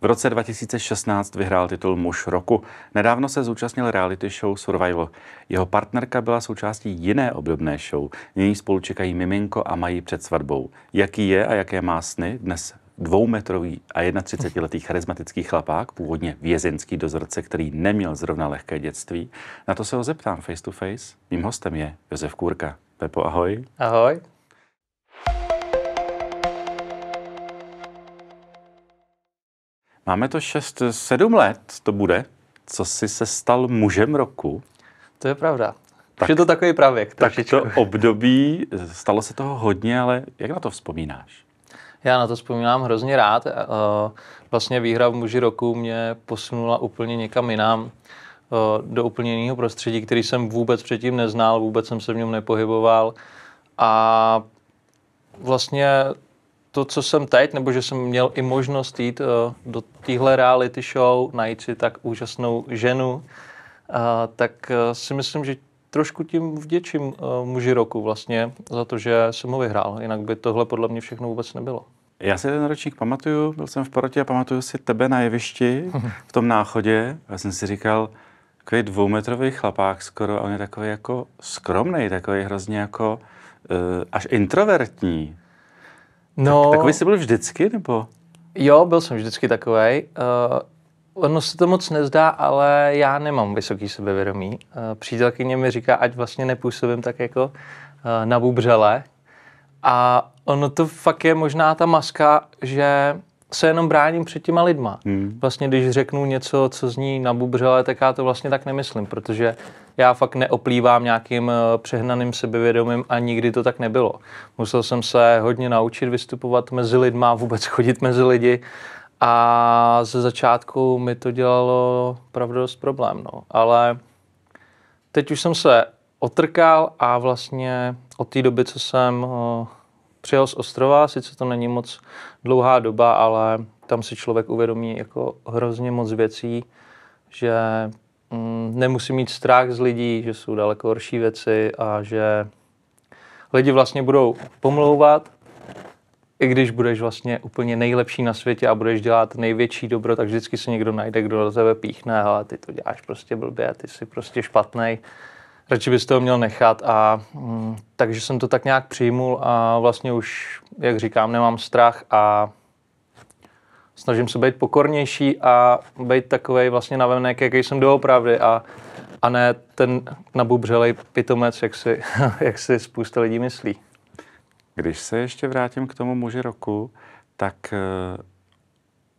V roce 2016 vyhrál titul Muž roku. Nedávno se zúčastnil reality show Survival. Jeho partnerka byla součástí jiné obdobné show. Nyní spolu čekají miminko a mají před svatbou. Jaký je a jaké má sny dnes dvoumetrový a 31-letý charismatický chlapák, původně vězenský dozorce, který neměl zrovna lehké dětství. Na to se ho zeptám face to face. Mým hostem je Josef Kůrka. Pepo, ahoj. Ahoj. Máme to 6, 7 let, to bude, co jsi se stal mužem roku. To je pravda. Tak, je to takový pravěk. Trošičku. Tak to období, stalo se toho hodně, ale jak na to vzpomínáš? Já na to vzpomínám hrozně rád. Eh, vlastně výhra v muži roku mě posunula úplně někam jinam, eh, do úplně jiného prostředí, který jsem vůbec předtím neznal, vůbec jsem se v něm nepohyboval. A vlastně to, co jsem teď, nebo že jsem měl i možnost jít uh, do téhle reality show, najít si tak úžasnou ženu, uh, tak uh, si myslím, že trošku tím vděčím uh, muži roku vlastně za to, že jsem ho vyhrál. Jinak by tohle podle mě všechno vůbec nebylo. Já si ten ročník pamatuju, byl jsem v porotě a pamatuju si tebe na jevišti v tom náchodě. Já jsem si říkal, takový dvoumetrový chlapák skoro, a on je takový jako skromný, takový hrozně jako uh, až introvertní. No, tak, takový jsi byl vždycky, nebo? Jo, byl jsem vždycky takový. Uh, eh, ono se to moc nezdá, ale já nemám vysoký sebevědomí. Uh, přítelkyně mi říká, ať vlastně nepůsobím tak jako uh, na bubřele. A ono to fakt je možná ta maska, že se jenom bráním před těma lidma. Hmm. Vlastně, když řeknu něco, co zní nabubřelé, tak já to vlastně tak nemyslím, protože já fakt neoplývám nějakým eh, přehnaným sebevědomím a nikdy to tak nebylo. Musel jsem se hodně naučit vystupovat mezi lidma, vůbec chodit mezi lidi a ze začátku mi to dělalo opravdu dost problém, no. Ale teď už jsem se otrkal a vlastně od té doby, co jsem eh, přijel z ostrova, sice to není moc dlouhá doba, ale tam si člověk uvědomí jako hrozně moc věcí, že mm, nemusí mít strach z lidí, že jsou daleko horší věci a že lidi vlastně budou pomlouvat, i když budeš vlastně úplně nejlepší na světě a budeš dělat největší dobro, tak vždycky se někdo najde, kdo do tebe píchne, ale ty to děláš prostě blbě, ty jsi prostě špatnej radši bys ho měl nechat a mm, takže jsem to tak nějak přijmul a vlastně už, jak říkám, nemám strach a snažím se být pokornější a být takový vlastně navenek, jaký jsem doopravdy a, a ne ten nabubřelej pitomec, jak si, jak si spousta lidí myslí. Když se ještě vrátím k tomu muži roku, tak eh,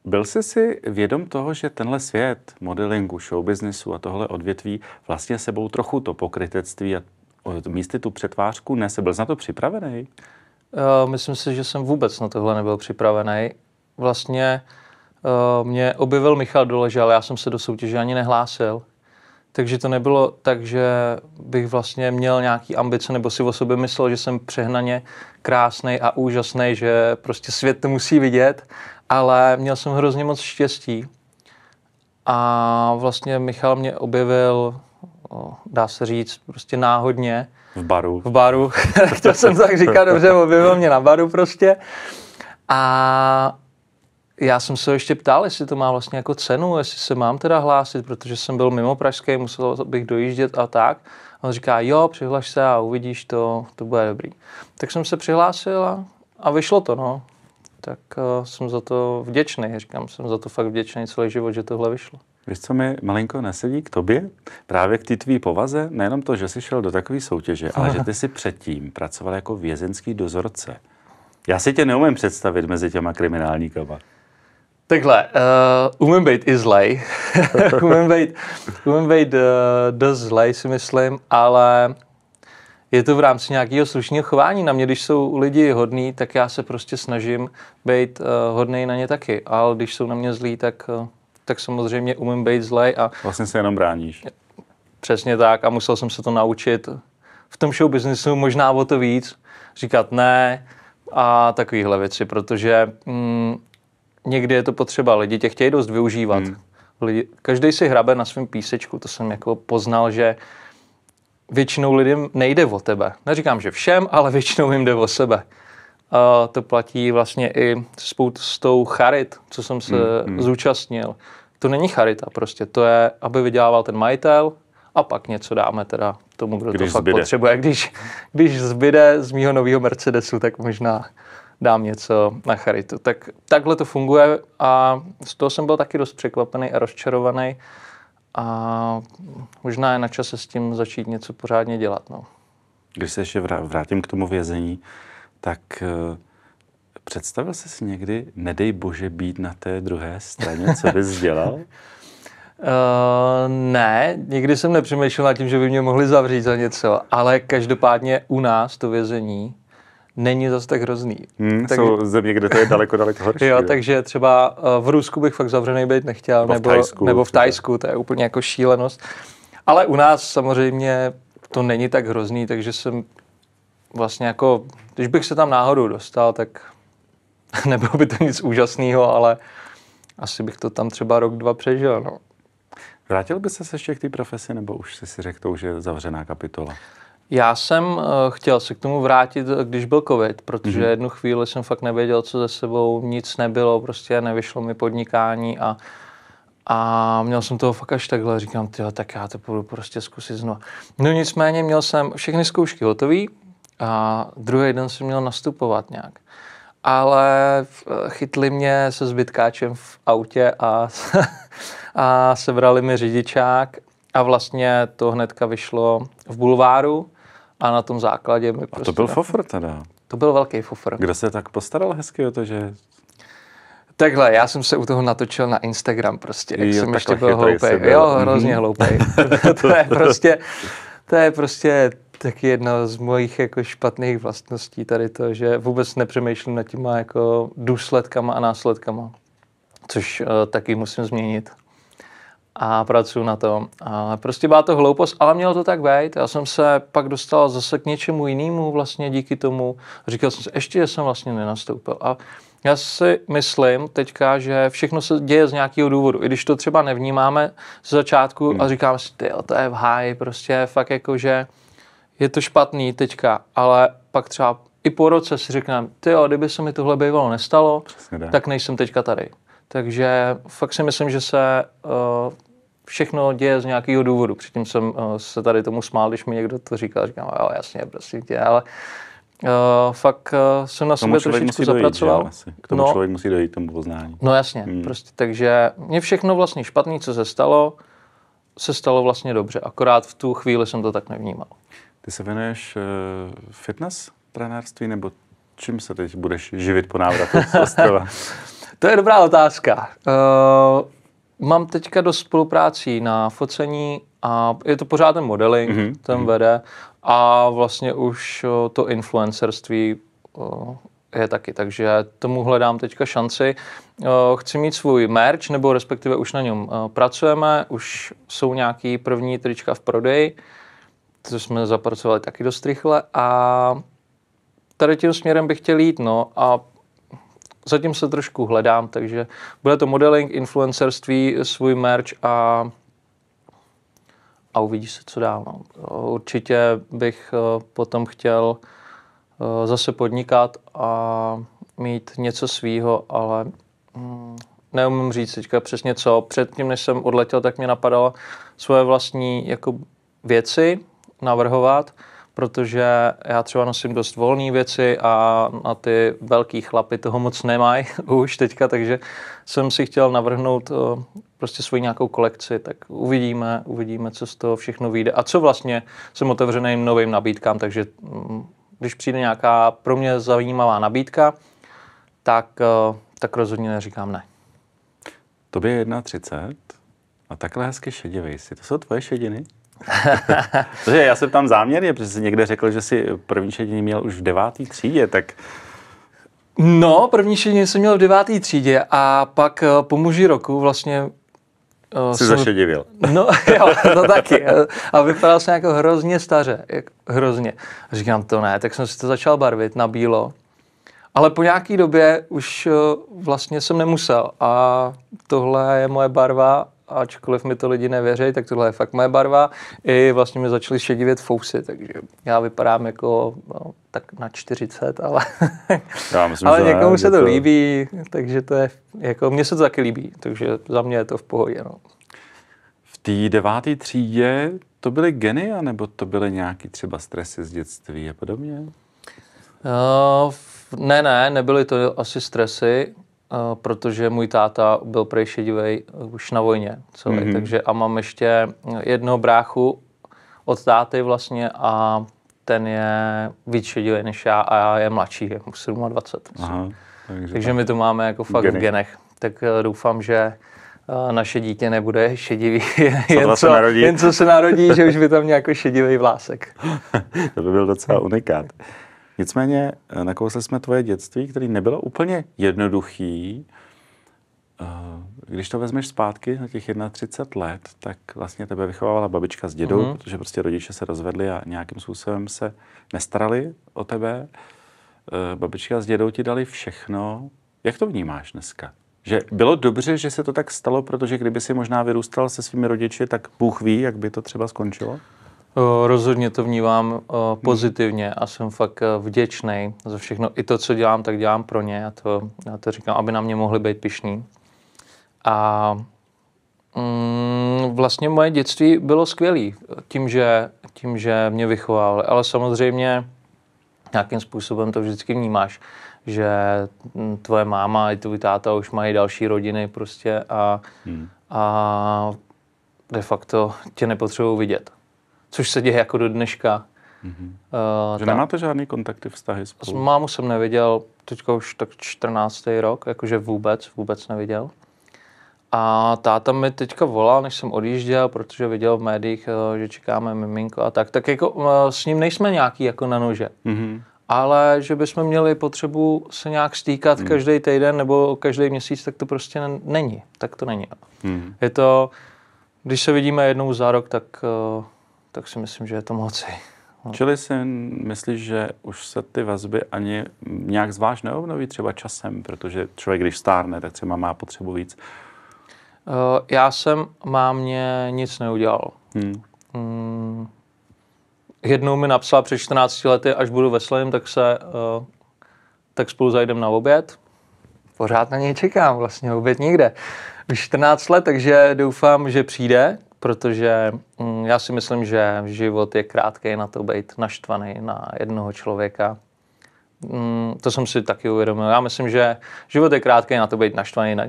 byl jsi si vědom toho, že tenhle svět modelingu, showbiznesu a tohle odvětví vlastně sebou trochu to pokrytectví a místy tu přetvářku nese? Byl jsi na to připravený? Eh, myslím si, že jsem vůbec na tohle nebyl připravený. Vlastně eh, mě objevil Michal Doležal, ale já jsem se do soutěže ani nehlásil. Takže to nebylo tak, že bych vlastně měl nějaký ambice nebo si o sobě myslel, že jsem přehnaně krásný a úžasný, že prostě svět to musí vidět ale měl jsem hrozně moc štěstí. A vlastně Michal mě objevil, dá se říct, prostě náhodně. V baru. V baru, to jsem tak říkal, dobře, objevil mě na baru prostě. A já jsem se ho ještě ptal, jestli to má vlastně jako cenu, jestli se mám teda hlásit, protože jsem byl mimo Pražské, musel bych dojíždět a tak. A on říká, jo, přihlaš se a uvidíš to, to bude dobrý. Tak jsem se přihlásil a, a vyšlo to, no tak uh, jsem za to vděčný. Říkám, jsem za to fakt vděčný celý život, že tohle vyšlo. Víš, co mi malinko nesedí k tobě? Právě k té tvý povaze, nejenom to, že jsi šel do takové soutěže, ale že ty jsi předtím pracoval jako vězenský dozorce. Já si tě neumím představit mezi těma kriminálníkama. Takhle, uh, umím být i zlej. umím být, umím být uh, dost zlej, si myslím, ale je to v rámci nějakého slušného chování. Na mě, když jsou lidi hodní, tak já se prostě snažím být uh, eh, hodný na ně taky. Ale když jsou na mě zlí, tak, uh, tak samozřejmě umím být zlej. A... Vlastně se jenom bráníš. Přesně tak a musel jsem se to naučit v tom show businessu možná o to víc, říkat ne a takovéhle věci, protože mm, někdy je to potřeba, lidi tě chtějí dost využívat. Hmm. Lidi, každý si hrabe na svém písečku, to jsem jako poznal, že uh, většinou lidem nejde o tebe. Neříkám, že všem, ale většinou jim jde o sebe. A to platí vlastně i s tou charit, co jsem se mm, mm. zúčastnil. To není charita prostě, to je, aby vydělával ten majitel a pak něco dáme teda tomu, kdo když to fakt zbyde. potřebuje. Když, když zbyde z mýho nového Mercedesu, tak možná dám něco na charitu. Tak takhle to funguje a z toho jsem byl taky dost překvapený a rozčarovaný a možná je na čase s tím začít něco pořádně dělat. No. Když se ještě vrátím k tomu vězení, tak eh, představil jsi si někdy, nedej bože, být na té druhé straně, co bys dělal? uh, ne, nikdy jsem nepřemýšlel nad tím, že by mě mohli zavřít za něco, ale každopádně u nás to vězení není zase tak hrozný. Hmm, tak, jsou země, kde to je daleko, daleko horší. jo, takže třeba eh, v Rusku bych fakt zavřený být nechtěl, nebo, nebo v Tajsku, nebo v Tajsku to je úplně jako šílenost. Ale u nás samozřejmě to není tak hrozný, takže jsem vlastně jako, když bych se tam náhodou dostal, tak nebylo by to nic úžasného, ale asi bych to tam třeba rok, dva přežil. No. Vrátil by se ještě k té profesi, nebo už jsi si řekl, to už je zavřená kapitola? Já jsem eh, chtěl se k tomu vrátit, eh, když byl covid, protože mm-hmm. jednu chvíli jsem fakt nevěděl, co ze sebou, nic nebylo, prostě nevyšlo mi podnikání a a měl jsem toho fakt až takhle, říkám, ty, tak já to budu prostě zkusit znovu. No nicméně měl jsem všechny zkoušky hotové a druhý den jsem měl nastupovat nějak. Ale eh, chytli mě se zbytkáčem v autě a, a sebrali mi řidičák a vlastně to hnedka vyšlo v bulváru a na tom základě mi prostě... A to prostě byl fofr teda. To byl velký fofr. Kdo se tak postaral hezky o to, že... Takhle, já jsem se u toho natočil na Instagram prostě, jak jo, jsem ještě byl hloupej. Byl. Jo, mhm. hrozně hloupej. to je prostě, to je prostě taky jedna z mojich jako špatných vlastností tady to, že vůbec nepřemýšlím nad těma jako důsledkama a následkama, což uh, taky musím změnit a pracuji na tom. A prostě byla to hloupost, ale mělo to tak být. Já jsem se pak dostal zase k něčemu jinému vlastně díky tomu. Říkal jsem si, ještě jsem vlastně nenastoupil. A já si myslím teďka, že všechno se děje z nějakého důvodu. I když to třeba nevnímáme z začátku hmm. a říkám si, ty, to je v háji, prostě fakt jako, že je to špatný teďka, ale pak třeba i po roce si řekneme, ty, kdyby se mi tohle bývalo nestalo, tak nejsem teďka tady. Takže fakt si myslím, že se uh, všechno děje z nějakého důvodu. Předtím jsem uh, se tady tomu smál, když mi někdo to říkal, říkám, jo, jasně, prosím tě, ale uh, fakt uh, jsem na sebe trošičku zapracoval. Dojít, že, K tomu no, člověk musí dojít tomu poznání. No jasně, hmm. prostě, takže mě všechno vlastně špatné, co se stalo, se stalo vlastně dobře, akorát v tu chvíli jsem to tak nevnímal. Ty se věnuješ uh, fitness trenérství, nebo čím se teď budeš živit po návratu z To je dobrá otázka. Uh, mám teďka do spoluprácí na focení a je to pořád ten modeling, mm-hmm. ten mm-hmm. vede a vlastně už eh, to influencerství eh, je taky, takže tomu hledám teďka šanci. Chci mít svůj merch, nebo respektive už na něm pracujeme, už jsou nějaký první trička v prodeji, to jsme zapracovali taky dost rychle a tady tím směrem bych chtěl jít, no a zatím se trošku hledám, takže bude to modeling, influencerství, svůj merch a a uvidí se, co dál. No. Určitě bych eh, potom chtěl eh, zase podnikat a mít něco svýho, ale hm, neumím říct teďka přesně co. Předtím, než jsem odletěl, tak mě napadalo svoje vlastní jako věci navrhovat protože já třeba nosím dost volné věci a na ty velký chlapy toho moc nemají už teďka, takže jsem si chtěl navrhnout eh, prostě svoji nějakou kolekci, tak uvidíme, uvidíme, co z toho všechno vyjde a co vlastně jsem otevřený novým nabídkám, takže mm, když přijde nějaká pro mě zajímavá nabídka, tak, eh, tak rozhodně neříkám ne. Tobě je 1,30 a takhle hezky šedivý si. To jsou tvoje šediny? protože já se tam záměrně, protože jsi někde řekl, že si první šedění měl už v devátý třídě, tak No, první šedění jsem měl v devátý třídě a pak eh, po muži roku vlastně eh, Jsi jsem... zašedivil. No jo, to taky. Eh, a vypadal jsem jako hrozně staře. Jak, hrozně. A říkám, to ne, tak jsem si to začal barvit na bílo. Ale po nějaký době už vlastně jsem nemusel. A tohle je moje barva ačkoliv mi to lidi nevěří, tak tohle je fakt moje barva. I vlastně mi začaly šedivět fousy, takže já vypadám jako no, tak na 40, ale, já myslím, ale někomu ne, se to, líbí, takže to je, jako mně se to taky líbí, takže za mě je to v pohodě. No. V té deváté třídě to byly geny, anebo to byly nějaký třeba stresy z dětství a podobně? Uh, ne, ne, nebyly to asi stresy. Eh, protože můj táta byl prej eh, už na vojně celý, mm-hmm. takže a mám ještě eh, jednoho bráchu od táty vlastně a ten je víc šedivý než já a já je mladší, jako 27. Aha, takže takže tak. my to máme jako fakt Geny. v genech. Tak doufám, že naše dítě nebude šedivý, jen, vlastně co, jen co se narodí, že už by tam nějaký šedivý vlásek. to by byl docela unikát. Nicméně eh, nakousli jsme tvoje dětství, které nebylo úplně jednoduchý. Eh, když to vezmeš zpátky na těch 31 let, tak vlastně tebe vychovávala babička s dědou, mm-hmm. protože prostě rodiče se rozvedli a nějakým způsobem se nestarali o tebe. Eh, babička s dědou ti dali všechno. Jak to vnímáš dneska? Že bylo dobře, že se to tak stalo, protože kdyby si možná vyrůstal se svými rodiči, tak Bůh ví, jak by to třeba skončilo? Eh, rozhodně to vnímám eh, pozitivně a jsem fakt eh, vděčný za všechno. I to, co dělám, tak dělám pro ně a to, já to říkám, aby na mě mohli být pišní. A mm, vlastně moje dětství bylo skvělé tím že, tím, že mě vychovávali. Ale samozřejmě nějakým způsobem to vždycky vnímáš, že mm, tvoje máma i tvůj táta už mají další rodiny prostě a, hmm. a de facto tě nepotřebují vidět což se děje jako do dneška. Mm-hmm. Uh, že ta, nemáte žádný kontakty, vztahy spolu? S mámu jsem neviděl teďka už tak 14. rok, jakože vůbec, vůbec neviděl. A táta mi teďka volal, než jsem odjížděl, protože viděl v médiích, eh, že čekáme miminko a tak. Tak jako eh, s ním nejsme nějaký jako na nože. Mm-hmm. Ale že bychom měli potřebu se nějak stýkat mm. hmm každý týden nebo každý měsíc, tak to prostě není. Tak to není. Mm. Mm-hmm. Je to, když se vidíme jednou za rok, tak tak si myslím, že je to moci. No. Čili si myslíš, že už se ty vazby ani nějak zvlášť neobnoví třeba časem, protože člověk, když stárne, tak třeba má potřebu víc? Eh, já jsem, mámě nic neudělal. Hmm. hmm. jednou mi napsala před 14 lety, až budu veselým, tak se, uh, tak spolu zajdem na oběd. Pořád na něj čekám, vlastně oběd nikde. Už 14 let, takže doufám, že přijde protože mm, já si myslím, že život je krátký na to být naštvaný na jednoho člověka. Mm, to jsem si taky uvědomil. Já myslím, že život je krátký na to být naštvaný na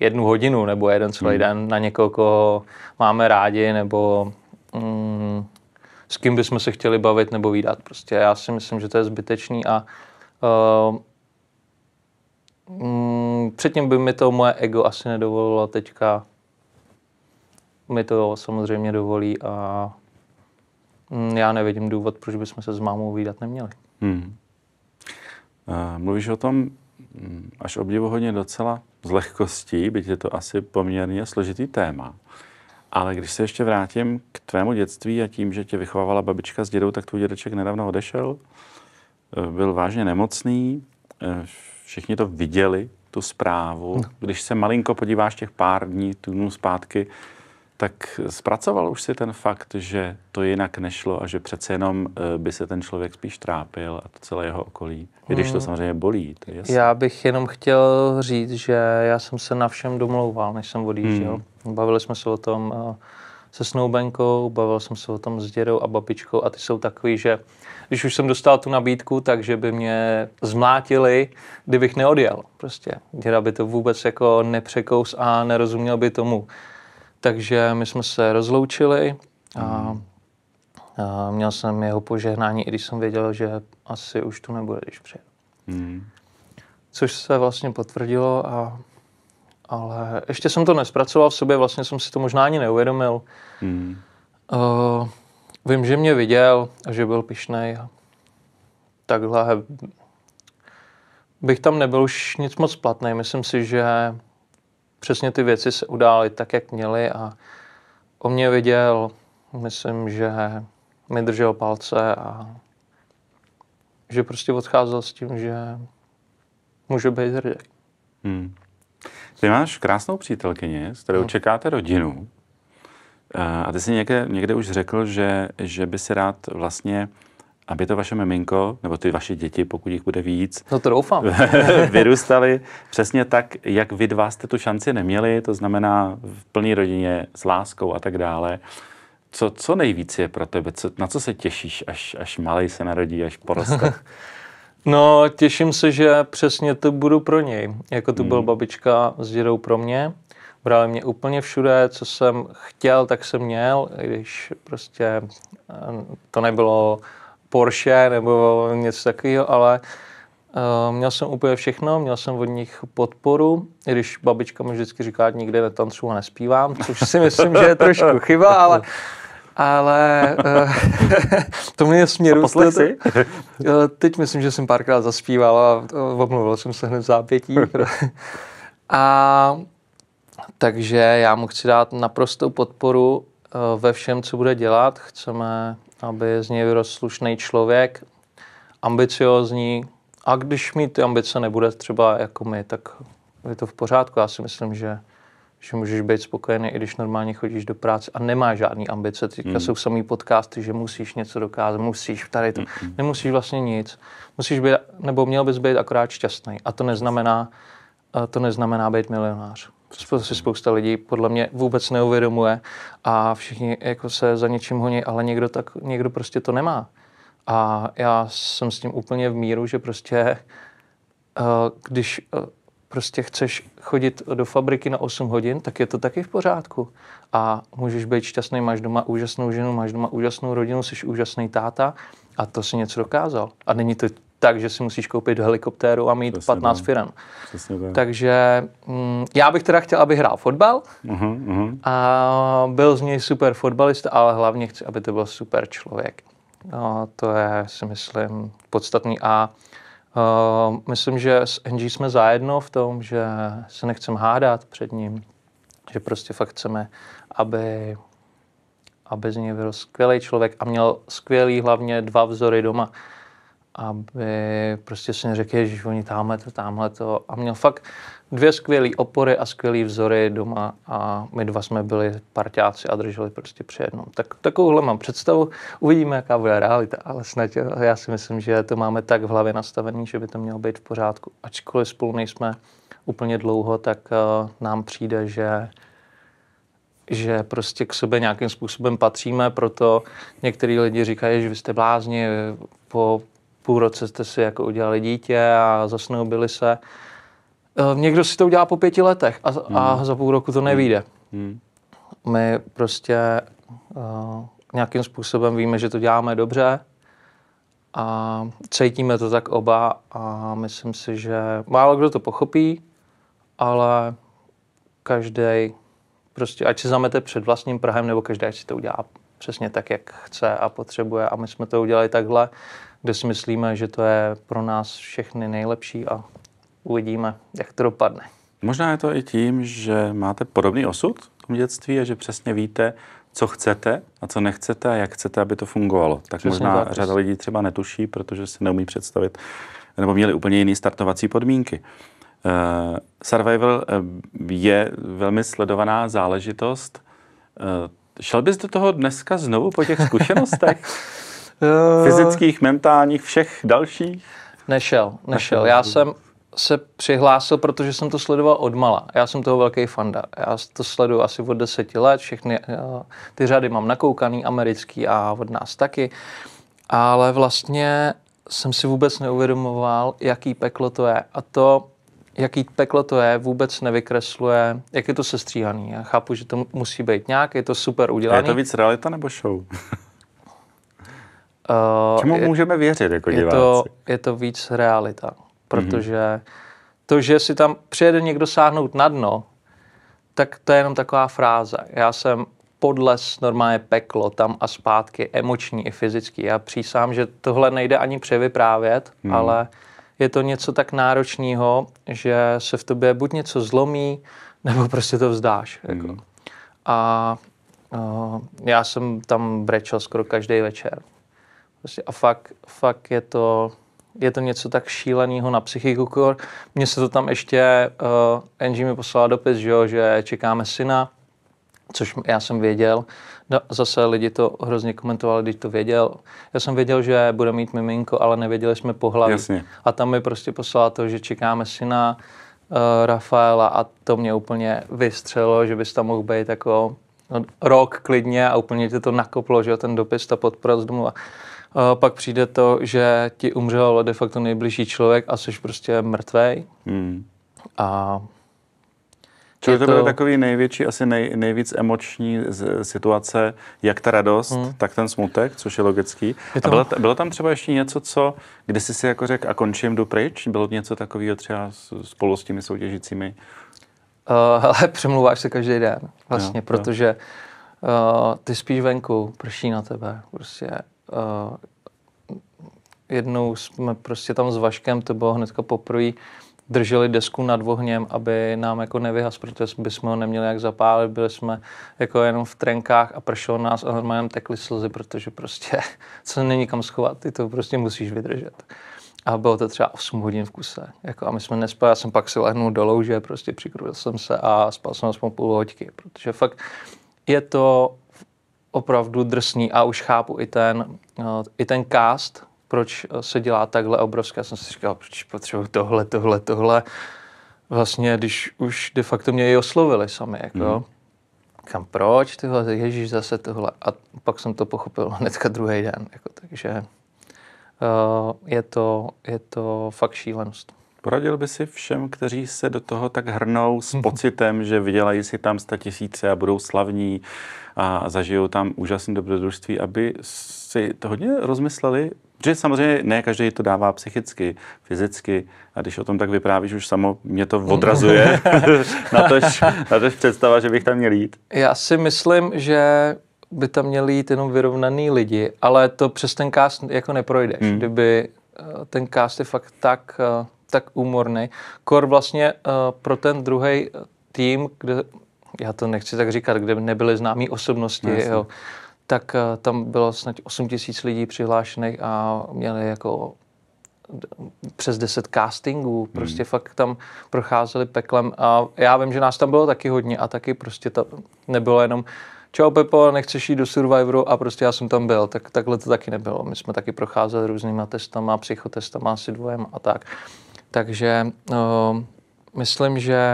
jednu hodinu nebo jeden celý hmm. den na někoho, koho máme rádi nebo mm, s kým bychom se chtěli bavit nebo výdat. Prostě já si myslím, že to je zbytečný a uh, mm, předtím by mi to moje ego asi nedovolilo teďka mi to samozřejmě dovolí a mm, já nevidím důvod, proč bychom se s mámou výdat neměli. Hmm. Eh, mluvíš o tom mm, až obdivuhodně docela z lehkostí, byť je to asi poměrně složitý téma. Ale když se ještě vrátím k tvému dětství a tím, že tě vychovávala babička s dědou, tak tvůj dědeček nedávno odešel. Eh, byl vážně nemocný, eh, všichni to viděli, tu zprávu. No. Když se malinko podíváš těch pár dní, týdnů zpátky, tak zpracoval už si ten fakt, že to jinak nešlo a že přece jenom eh, by se ten člověk spíš trápil a to celé jeho okolí, i když to hmm. samozřejmě bolí. To je já bych jenom chtěl říct, že já jsem se na všem domlouval, než jsem odjížděl. Hmm. Bavili jsme se o tom eh, se Snoubenkou, bavil jsem se o tom s dědou a babičkou a ty jsou takový, že když už jsem dostal tu nabídku, takže by mě zmlátili, kdybych neodjel. Prostě děda by to vůbec jako nepřekous a nerozuměl by tomu. Takže my jsme se rozloučili a, a měl jsem jeho požehnání, i když jsem věděl, že asi už tu nebude, když přijde. Mm. Což se vlastně potvrdilo, a, ale ještě jsem to nespracoval v sobě, vlastně jsem si to možná ani neuvědomil. Mm. A, vím, že mě viděl a že byl pišnej a takhle bych tam nebyl už nic moc platný. Myslím si, že přesně ty věci se udály tak, jak měly a o mě viděl, myslím, že mi držel palce a že prostě odcházel s tím, že může být hrdý. Hmm. Ty máš krásnou přítelkyni, s kterou hmm. čekáte rodinu. Eh, a ty jsi někde, někde už řekl, že, že by si rád vlastně aby to vaše miminko, nebo ty vaše děti, pokud jich bude víc, no to doufám. vyrůstali přesně tak, jak vy dva jste tu šanci neměli, to znamená v plné rodině s láskou a tak dále. Co, co nejvíc je pro tebe? Co, na co se těšíš, až, až malý se narodí, až poroste? no, těším se, že přesně to budu pro něj. Jako tu hmm. byl babička s dědou pro mě. Brali mě úplně všude, co jsem chtěl, tak jsem měl, když prostě eh, to nebylo Porsche nebo něco takového, ale uh, měl jsem úplně všechno, měl jsem od nich podporu, i když babička mi vždycky říká, že nikde netancuju a nespívám, což si myslím, že je trošku chyba, ale ale uh, to mě směru. A si? Eh, teď myslím, že jsem párkrát zaspíval a omluvil jsem se hned v zápětí. a takže já mu chci dát naprostou podporu ve všem, co bude dělat. Chceme aby z něj vyrostl slušný člověk, ambiciozní. A když mít ty ambice nebude třeba jako my, tak je to v pořádku. Já si myslím, že, že můžeš být spokojený, i když normálně chodíš do práce a nemáš žádný ambice. Teďka hmm. jsou samý podcasty, že musíš něco dokázat, musíš tady to. Hmm. hmm. Nemusíš vlastně nic. Musíš být, nebo měl bys být akorát šťastný. A to neznamená, a to neznamená být milionář. To si spousta lidí podle mě vůbec neuvědomuje a všichni jako se za něčím honí, ale někdo, tak, někdo prostě to nemá. A já jsem s tím úplně v míru, že prostě eh, když eh, prostě chceš chodit do fabriky na 8 hodin, tak je to taky v pořádku. A můžeš být šťastný, máš doma úžasnou ženu, máš doma úžasnou rodinu, jsi úžasný táta a to si něco dokázal. A není to tak, že si musíš koupit helikoptéru a mít Přesně 15 tak. firm. Přesně tak. Takže mm, já bych teda chtěl, aby hrál fotbal uh-huh, uh-huh. a byl z něj super fotbalista, ale hlavně chci, aby to byl super člověk. No, to je, si myslím, podstatný a uh, myslím, že s NG jsme zajedno v tom, že se nechceme hádat před ním, že prostě fakt chceme, aby aby z něj byl skvělý člověk a měl skvělý hlavně dva vzory doma aby prostě si neřekl, že oni tamhle to, tamhle to. A měl fakt dvě skvělé opory a skvělé vzory doma a my dva jsme byli parťáci a drželi prostě při jednom. Tak, takovouhle mám představu, uvidíme, jaká bude realita, ale snad já si myslím, že to máme tak v hlavě nastavený, že by to mělo být v pořádku. Ačkoliv spolu nejsme úplně dlouho, tak uh, nám přijde, že že prostě k sobě nějakým způsobem patříme, proto některý lidi říkají, že vy jste blázni, po, půl roce jste si jako udělali dítě a zasnoubili se. Eh, někdo si to udělá po pěti letech a, hmm. a za půl roku to nevíde. Hmm. My prostě uh, nějakým způsobem víme, že to děláme dobře a cítíme to tak oba a myslím si, že málo kdo to pochopí, ale každý prostě ať si zamete před vlastním Prahem, nebo každý ať si to udělá přesně tak, jak chce a potřebuje. A my jsme to udělali takhle, kde si myslíme, že to je pro nás všechny nejlepší a uvidíme, jak to dopadne. Možná je to i tím, že máte podobný osud v tom dětství a že přesně víte, co chcete a co nechcete a jak chcete, aby to fungovalo. Tak Přesně možná tak. řada lidí třeba netuší, protože si neumí představit, nebo měli úplně jiné startovací podmínky. Uh, survival eh, je velmi sledovaná záležitost. Uh, Šel bys do toho dneska znovu po těch zkušenostech? Eh, Fyzických, mentálních, všech dalších? Nešel, nešel. Já jsem se přihlásil, protože jsem to sledoval odmala. Já jsem toho velký fanda. Já to sleduju asi od deseti let, všechny eh, ty řady mám nakoukaný, americký a od nás taky. Ale vlastně jsem si vůbec neuvědomoval, jaký peklo to je. A to jaký peklo to je, vůbec nevykresluje, jak je to sestříhaný. Já chápu, že to musí být nějak, je to super udělané. Je to víc realita nebo show? Uh, Čemu je, můžeme věřit jako je diváci? To, je to víc realita, protože mm-hmm. to, že si tam přijede někdo sáhnout na dno, tak to je jenom taková fráze. Já jsem podles normálně peklo tam a zpátky, emoční i fyzický. Já přísám, že tohle nejde ani převyprávět, mm. ale je to něco tak náročného, že se v tobě buď něco zlomí, nebo prostě to vzdáš. Jako. Mm. A uh, já jsem tam brečel skoro každý večer. Prostě a fakt, fakt je to je to něco tak šíleného na psychiku. Mně se to tam ještě, uh, Angie mi poslala dopis, že, jo, že čekáme syna, což já jsem věděl, No, zase lidi to hrozně komentovali, když to věděl. Já jsem věděl, že bude mít miminko, ale nevěděli jsme pohlaví. Jasně. A tam mi prostě poslala to, že čekáme syna uh, Rafaela a to mě úplně vystřelo, že bys tam mohl být jako no, rok klidně a úplně tě to nakoplo, že ten dopis, ta podpora z domova. Uh, pak přijde to, že ti umřel de facto nejbližší člověk a jsi prostě mrtvej. Hmm. A Čili to, to byl takový největší, asi nej, nejvíc emoční z, situace, jak ta radost, hmm. tak ten smutek, což je logický. Je to... A bylo, bylo tam třeba ještě něco, co, kdy jsi si jako řekl a končím, jdu pryč? Bylo něco takového třeba spolu s těmi soutěžícími? Uh, ale přemluváš se každý den vlastně, jo, protože jo. Uh, eh, ty spíš venku, prší na tebe prostě. Uh, jednou jsme prostě tam s Vaškem, to bylo hnedka poprvé, drželi desku nad ohněm, aby nám jako nevyhas, protože bychom ho neměli jak zapálit, byli jsme jako jenom v trenkách a pršelo nás a normálně tekly slzy, protože prostě co není kam schovat, ty to prostě musíš vydržet. A bylo to třeba 8 hodin v kuse. Jako, a my jsme nespali, já jsem pak si lehnul do louže, prostě přikrutil jsem se a spal jsem aspoň půl hoďky, protože fakt je to opravdu drsný a už chápu i ten, eh, i ten cast, proč se dělá takhle obrovské? Já jsem si říkal, proč potřebuji tohle, tohle, tohle. Vlastně, když už de facto mě i oslovili sami, jako mm. kam proč, tyhle, ježíš, zase tohle. A pak jsem to pochopil hnedka druhý den, jako, takže uh, je, to, je to fakt šílenost. Poradil by si všem, kteří se do toho tak hrnou s pocitem, že vydělají si tam sta tisíce a budou slavní a zažijou tam úžasné dobrodružství, aby si to hodně rozmysleli, Protože samozřejmě ne každý to dává psychicky, fyzicky a když o tom tak vyprávíš už samo, mě to odrazuje na, tož, na tož představa, že bych tam měl jít. Já si myslím, že by tam měli jít jenom vyrovnaný lidi, ale to přes ten cast jako neprojdeš. Hmm. Kdyby eh, ten cast je fakt tak, eh, tak úmorný. Kor vlastně eh, pro ten druhý tým, kde já to nechci tak říkat, kde nebyly známé osobnosti, jo, no, tak eh, tam bylo snad 8 tisíc lidí přihlášených a měli jako eh, přes 10 castingů, hmm. prostě hmm. fakt tam procházeli peklem a já vím, že nás tam bylo taky hodně a taky prostě to nebylo jenom čau Pepo, nechceš jít do Survivoru a prostě já jsem tam byl, tak takhle to taky nebylo. My jsme taky procházeli různýma testama, psychotestama, asi dvojem a tak. Takže no, myslím, že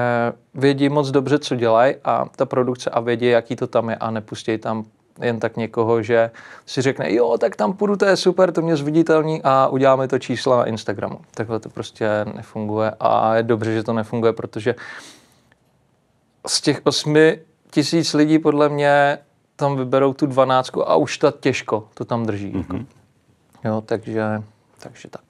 vědí moc dobře, co dělají a ta produkce a vědí, jaký to tam je a nepustí tam jen tak někoho, že si řekne, jo, tak tam půjdu, to je super, to mě zviditelní a uděláme to čísla na Instagramu. Takhle to prostě nefunguje a je dobře, že to nefunguje, protože z těch osmi tisíc lidí podle mě tam vyberou tu dvanáctku a už ta těžko to tam drží. Mm-hmm. Jako. Mhm. Jo, takže, takže tak.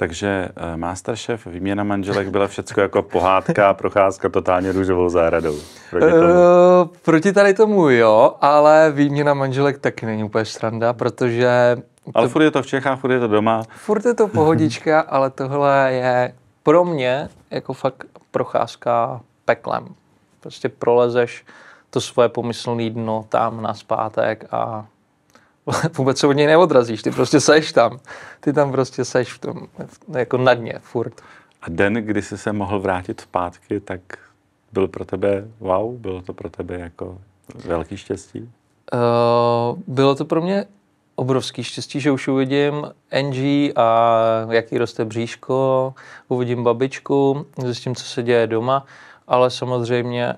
Takže eh, Masterchef, výměna manželek byla všechno jako pohádka, procházka totálně růžovou zahradou. Proti, eh, tomu? Uh, proti tady tomu jo, ale výměna manželek taky není úplně stranda, protože... To, ale furt je to v Čechách, furt je to doma. Furt je to pohodička, ale tohle je pro mě jako fakt procházka peklem. Prostě prolezeš to svoje pomyslné dno tam na zpátek a vůbec se od něj neodrazíš, ty prostě seš tam. Ty tam prostě seš v tom, jako na dně, furt. A den, kdy jsi se mohl vrátit zpátky, tak byl pro tebe wow? Bylo to pro tebe jako velký štěstí? Uh, bylo to pro mě obrovský štěstí, že už uvidím NG a jaký roste bříško, uvidím babičku, zjistím, co se děje doma, ale samozřejmě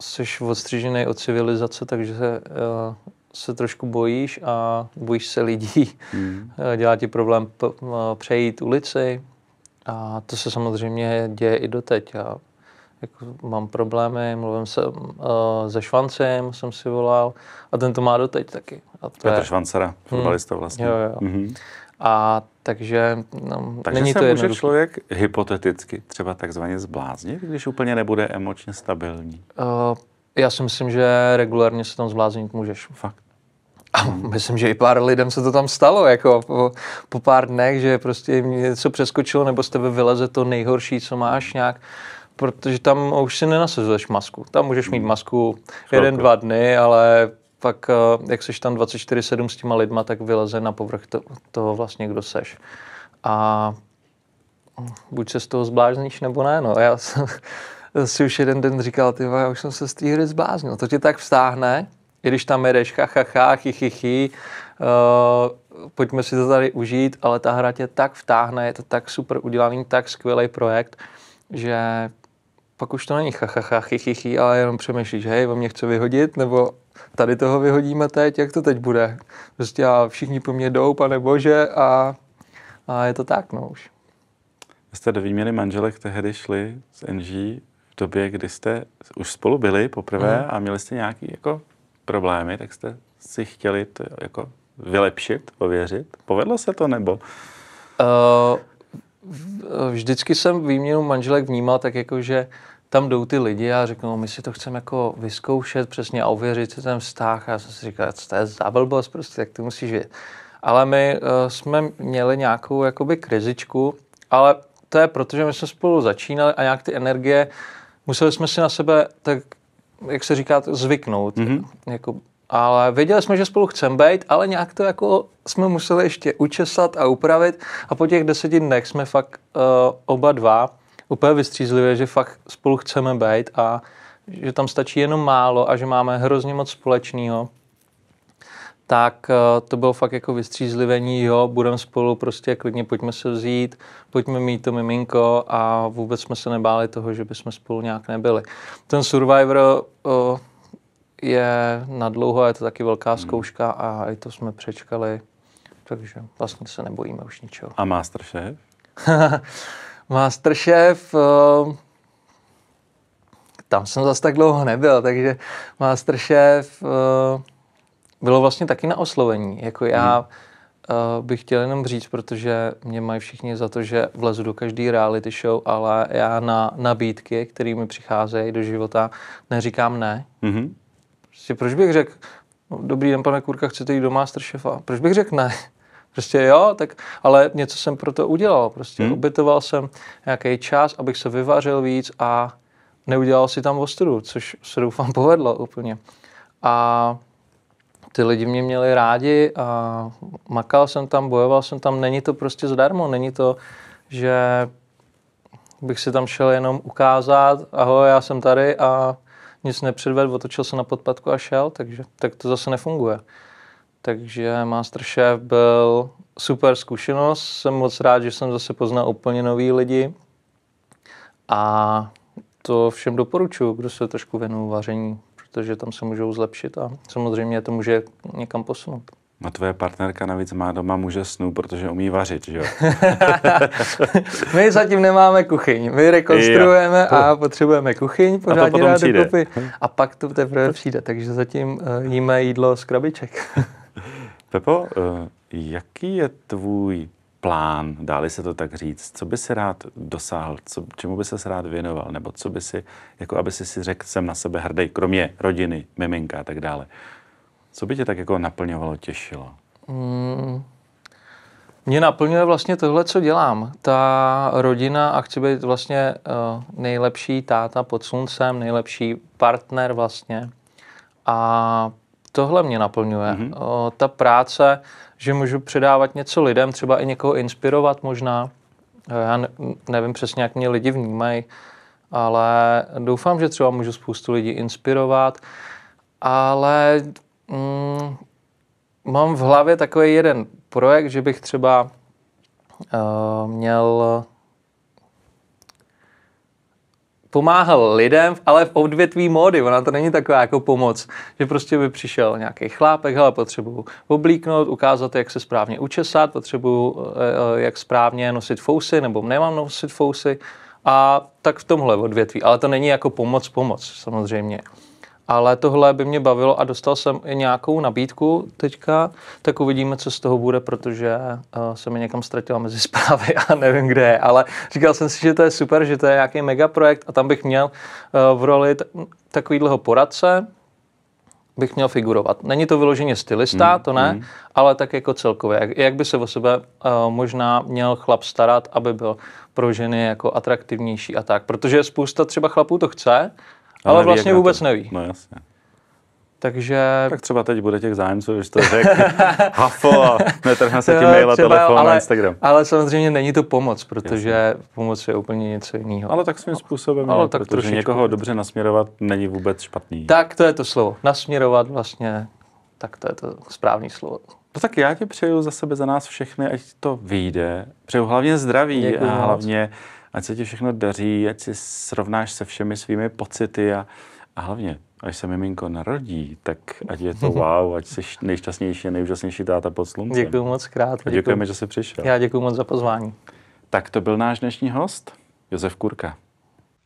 jsi odstřižený od civilizace, takže uh, se trošku bojíš a bojíš se lidí, hmm. dělá ti problém p- přejít ulici a to se samozřejmě děje i doteď. Já jako mám problémy, mluvím se uh, se Švancem, jsem si volal a ten to má doteď taky. A to Petr je... Švancera, hmm. fotbalista to vlastně. Jo, jo. Mm-hmm. A takže, no, takže není se to může člověk hypoteticky třeba takzvaně zbláznit, když úplně nebude emočně stabilní? Uh, já si myslím, že regulárně se tam zbláznit můžeš. Fakt. A myslím, že i pár lidem se to tam stalo, jako po, po pár dnech, že prostě něco přeskočilo, nebo z tebe vyleze to nejhorší, co máš nějak protože tam už si nenasazuješ masku. Tam můžeš mít masku jeden, dva dny, ale pak, eh, jak seš tam 24-7 s těma lidma, tak vyleze na povrch to, toho vlastně, kdo seš. A buď se z toho zblázníš, nebo ne. No. Já jsem si už jeden den říkal, ty já už jsem se z té hry zbláznil. To tě tak vstáhne, i když tam jedeš ha, ha, ha, chy, chy, chy, uh, eh, pojďme si to tady užít, ale ta hra tě tak vtáhne, je to tak super udělaný, tak skvělý projekt, že pak už to není ha, ha, ha, chy, chy, chy, ale jenom přemýšlíš, hej, on mě chce vyhodit, nebo tady toho vyhodíme teď, jak to teď bude. Prostě a všichni po mně jdou, pane bože, a, a je to tak, no už. Vy jste do výměny manželek tehdy šli z NG v době, kdy jste už spolu byli poprvé mm. a měli jste nějaký jako problémy, tak jste si chtěli to jako vylepšit, ověřit? Povedlo se to nebo? Uh, vždycky jsem výměnu manželek vnímal tak jako, že tam jdou ty lidi a řeknou, my si to chceme jako vyzkoušet přesně a ověřit se ten vztah. A já jsem si říkal, co to je za blbost, prostě, jak ty musíš vědět. Ale my uh, jsme měli nějakou jakoby krizičku, ale to je proto, že my jsme spolu začínali a nějak ty energie museli jsme si na sebe tak jak se říká, zvyknout. Mm-hmm. Jako, ale věděli jsme, že spolu chceme být, ale nějak to jako jsme museli ještě učesat a upravit a po těch deseti dnech jsme fakt uh, oba dva úplně vystřízlivě, že fakt spolu chceme být a že tam stačí jenom málo a že máme hrozně moc společného tak eh, to bylo fakt jako vystřízlivení, jo, budeme spolu prostě klidně pojďme se vzít, pojďme mít to miminko a vůbec jsme se nebáli toho, že bychom spolu nějak nebyli. Ten Survivor eh, je na dlouho, je to taky velká hmm. zkouška a i to jsme přečkali, takže vlastně se nebojíme už ničeho. A Masterchef? Masterchef, eh, tam jsem zase tak dlouho nebyl, takže Masterchef, bylo vlastně taky na oslovení. Jako já hmm uh, bych chtěl jenom říct, protože mě mají všichni za to, že vlezu do každé reality show, ale já na nabídky, které mi přicházejí do života, neříkám ne. hmm Prostě proč bych řekl, no, dobrý den, pane Kurka, chcete jít do Masterchefa? Proč bych řekl ne? Prostě jo, tak, ale něco jsem pro to udělal. Prostě hmm. obětoval jsem nějaký čas, abych se vyvařil víc a neudělal si tam ostudu, což se doufám povedlo úplně. A ty lidi mě měli rádi a makal jsem tam, bojoval jsem tam. Není to prostě zadarmo, není to, že bych si tam šel jenom ukázat, ahoj, já jsem tady a nic nepředvedl, otočil se na podpadku a šel, takže tak to zase nefunguje. Takže Masterchef byl super zkušenost, jsem moc rád, že jsem zase poznal úplně nový lidi a to všem doporučuji, kdo se trošku věnuje vaření protože tam se můžou zlepšit a samozřejmě to může někam posunout. A tvoje partnerka navíc má doma muže snů, protože umí vařit, že jo? My zatím nemáme kuchyň. My rekonstruujeme jo, to... a potřebujeme kuchyň, pořádně dát dokupy. A pak to teprve přijde, takže zatím eh, jíme jídlo z krabiček. Pepo, eh, jaký je tvůj plán, dáli se to tak říct, co by si rád dosáhl, co, čemu by se rád věnoval, nebo co by si, jako aby si si řekl, jsem na sebe hrdý, kromě rodiny, miminka a tak dále. Co by tě tak jako naplňovalo, těšilo? Mm, mě naplňuje vlastně tohle, co dělám. Ta rodina a chci být vlastně uh, nejlepší táta pod sluncem, nejlepší partner vlastně. A tohle mě naplňuje. Mm-hmm. Uh, ta práce, že můžu předávat něco lidem, třeba i někoho inspirovat možná. Eh, já nevím přesně, jak mě lidi vnímají, ale doufám, že třeba můžu spoustu lidí inspirovat, ale mm, mám v hlavě takový jeden projekt, že bych třeba uh, měl pomáhal lidem, ale v odvětví módy. Ona to není taková jako pomoc, že prostě by přišel nějaký chlápek, hele, potřebuju oblíknout, ukázat, jak se správně učesat, potřebuju, eh, eh, jak správně nosit fousy, nebo nemám nosit fousy. A tak v tomhle odvětví. Ale to není jako pomoc, pomoc, samozřejmě ale tohle by mě bavilo a dostal jsem i nějakou nabídku teďka, tak uvidíme, co z toho bude, protože uh, se mi někam ztratila mezi zprávy a nevím, kde je, ale říkal jsem si, že to je super, že to je nějaký megaprojekt a tam bych měl uh, v roli t- takovýhleho poradce, bych měl figurovat. Není to vyloženě stylista, mm, to ne, mm. ale tak jako celkově. Jak, jak by se o sebe uh, možná měl chlap starat, aby byl pro ženy jako atraktivnější a tak. Protože spousta třeba chlapů to chce, ale neví, vlastně vůbec to. neví. No jasně. Takže... Tak třeba teď bude těch zájemců, že to řekne hafo a netrhne se ti mail a telefon ale, na Instagram. Ale samozřejmě není to pomoc, protože Jasně. pomoc je úplně něco jiného. Ale tak svým způsobem, ale, ale tak protože trošičku. někoho dobře nasměrovat není vůbec špatný. Tak to je to slovo. Nasměrovat vlastně, tak to je to správné slovo. No tak já ti přeju za sebe, za nás všechny, ať to vyjde. Přeju hlavně zdraví Děkuji a hlavně moc ať se ti všechno daří, ať si srovnáš se všemi svými pocity a, a hlavně, až se miminko narodí, tak ať je to wow, ať jsi nejšťastnější, nejúžasnější táta pod sluncem. Děkuji moc krát. A děkujeme, že jsi přišel. Já děkuji moc za pozvání. Tak to byl náš dnešní host, Josef Kurka.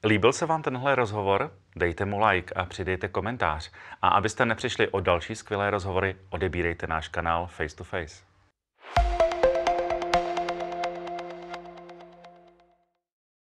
Líbil se vám tenhle rozhovor? Dejte mu like a přidejte komentář. A abyste nepřišli o další skvělé rozhovory, odebírejte náš kanál Face to Face.